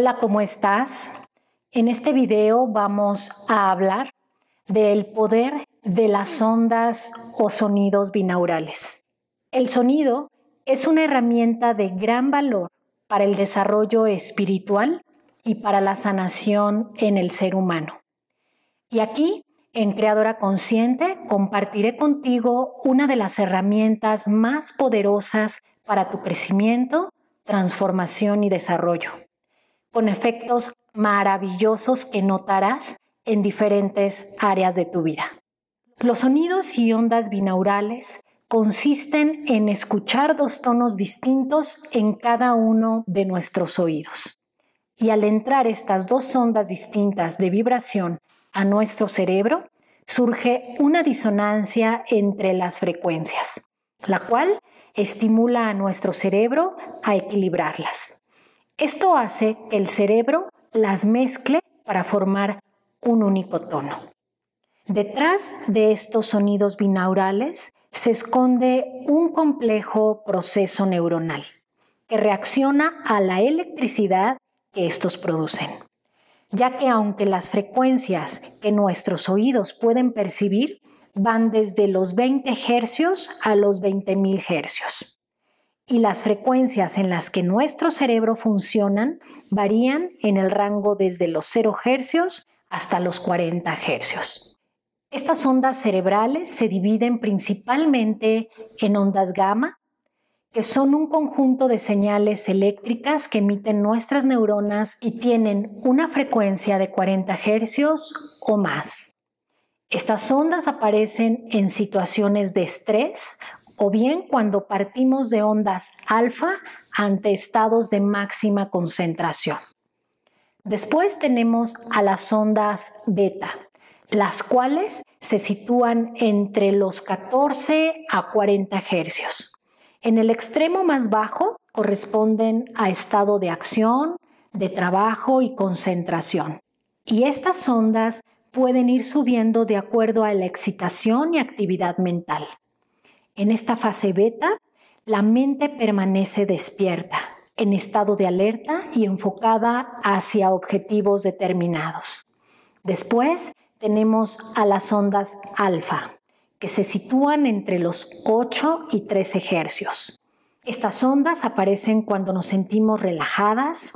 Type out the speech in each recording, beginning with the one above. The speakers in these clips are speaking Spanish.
Hola, ¿cómo estás? En este video vamos a hablar del poder de las ondas o sonidos binaurales. El sonido es una herramienta de gran valor para el desarrollo espiritual y para la sanación en el ser humano. Y aquí, en Creadora Consciente, compartiré contigo una de las herramientas más poderosas para tu crecimiento, transformación y desarrollo con efectos maravillosos que notarás en diferentes áreas de tu vida. Los sonidos y ondas binaurales consisten en escuchar dos tonos distintos en cada uno de nuestros oídos. Y al entrar estas dos ondas distintas de vibración a nuestro cerebro, surge una disonancia entre las frecuencias, la cual estimula a nuestro cerebro a equilibrarlas. Esto hace que el cerebro las mezcle para formar un único tono. Detrás de estos sonidos binaurales se esconde un complejo proceso neuronal que reacciona a la electricidad que estos producen, ya que aunque las frecuencias que nuestros oídos pueden percibir van desde los 20 Hz a los 20.000 Hz y las frecuencias en las que nuestro cerebro funcionan varían en el rango desde los 0 Hz hasta los 40 Hz. Estas ondas cerebrales se dividen principalmente en ondas gamma, que son un conjunto de señales eléctricas que emiten nuestras neuronas y tienen una frecuencia de 40 Hz o más. Estas ondas aparecen en situaciones de estrés o bien cuando partimos de ondas alfa ante estados de máxima concentración. Después tenemos a las ondas beta, las cuales se sitúan entre los 14 a 40 Hz. En el extremo más bajo corresponden a estado de acción, de trabajo y concentración. Y estas ondas pueden ir subiendo de acuerdo a la excitación y actividad mental. En esta fase beta, la mente permanece despierta, en estado de alerta y enfocada hacia objetivos determinados. Después tenemos a las ondas alfa, que se sitúan entre los 8 y 13 hercios. Estas ondas aparecen cuando nos sentimos relajadas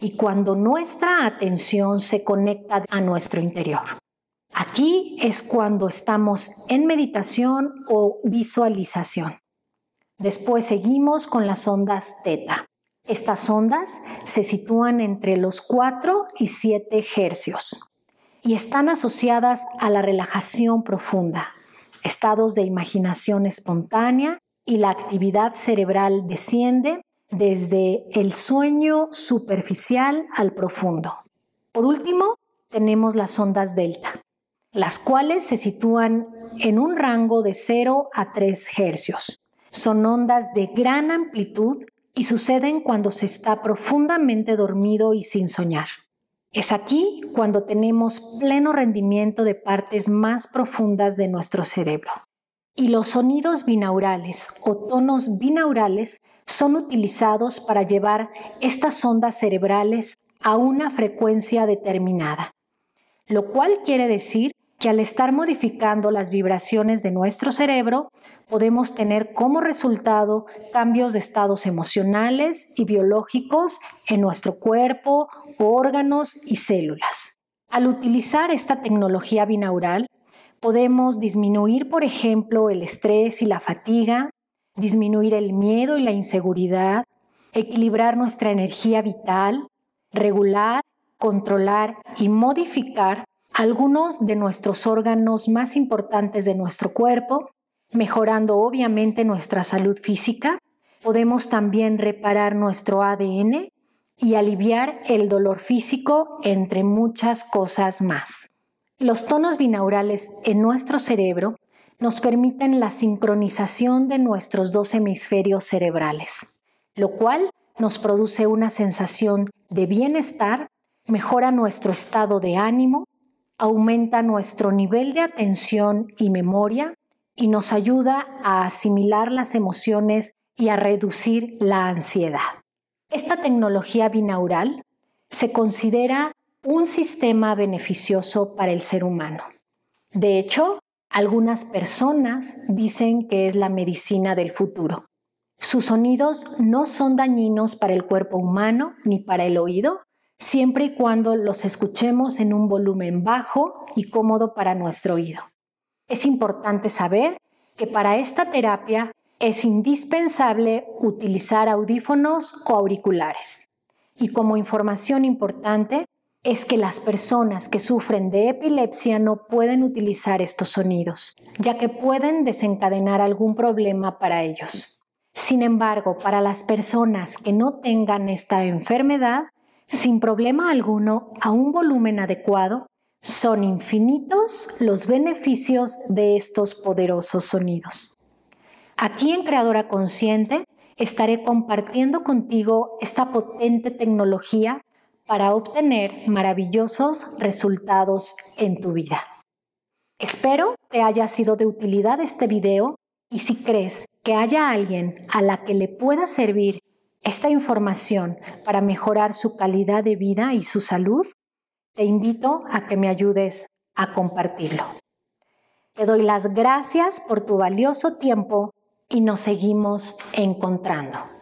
y cuando nuestra atención se conecta a nuestro interior. Aquí es cuando estamos en meditación o visualización. Después seguimos con las ondas teta. Estas ondas se sitúan entre los 4 y 7 hercios y están asociadas a la relajación profunda, estados de imaginación espontánea y la actividad cerebral desciende desde el sueño superficial al profundo. Por último, tenemos las ondas delta las cuales se sitúan en un rango de 0 a 3 hercios. Son ondas de gran amplitud y suceden cuando se está profundamente dormido y sin soñar. Es aquí cuando tenemos pleno rendimiento de partes más profundas de nuestro cerebro. Y los sonidos binaurales o tonos binaurales son utilizados para llevar estas ondas cerebrales a una frecuencia determinada, lo cual quiere decir que al estar modificando las vibraciones de nuestro cerebro, podemos tener como resultado cambios de estados emocionales y biológicos en nuestro cuerpo, órganos y células. Al utilizar esta tecnología binaural, podemos disminuir, por ejemplo, el estrés y la fatiga, disminuir el miedo y la inseguridad, equilibrar nuestra energía vital, regular, controlar y modificar algunos de nuestros órganos más importantes de nuestro cuerpo, mejorando obviamente nuestra salud física. Podemos también reparar nuestro ADN y aliviar el dolor físico, entre muchas cosas más. Los tonos binaurales en nuestro cerebro nos permiten la sincronización de nuestros dos hemisferios cerebrales, lo cual nos produce una sensación de bienestar, mejora nuestro estado de ánimo, aumenta nuestro nivel de atención y memoria y nos ayuda a asimilar las emociones y a reducir la ansiedad. Esta tecnología binaural se considera un sistema beneficioso para el ser humano. De hecho, algunas personas dicen que es la medicina del futuro. Sus sonidos no son dañinos para el cuerpo humano ni para el oído siempre y cuando los escuchemos en un volumen bajo y cómodo para nuestro oído. Es importante saber que para esta terapia es indispensable utilizar audífonos o auriculares. Y como información importante, es que las personas que sufren de epilepsia no pueden utilizar estos sonidos, ya que pueden desencadenar algún problema para ellos. Sin embargo, para las personas que no tengan esta enfermedad, sin problema alguno a un volumen adecuado, son infinitos los beneficios de estos poderosos sonidos. Aquí en Creadora Consciente estaré compartiendo contigo esta potente tecnología para obtener maravillosos resultados en tu vida. Espero te haya sido de utilidad este video y si crees que haya alguien a la que le pueda servir esta información para mejorar su calidad de vida y su salud, te invito a que me ayudes a compartirlo. Te doy las gracias por tu valioso tiempo y nos seguimos encontrando.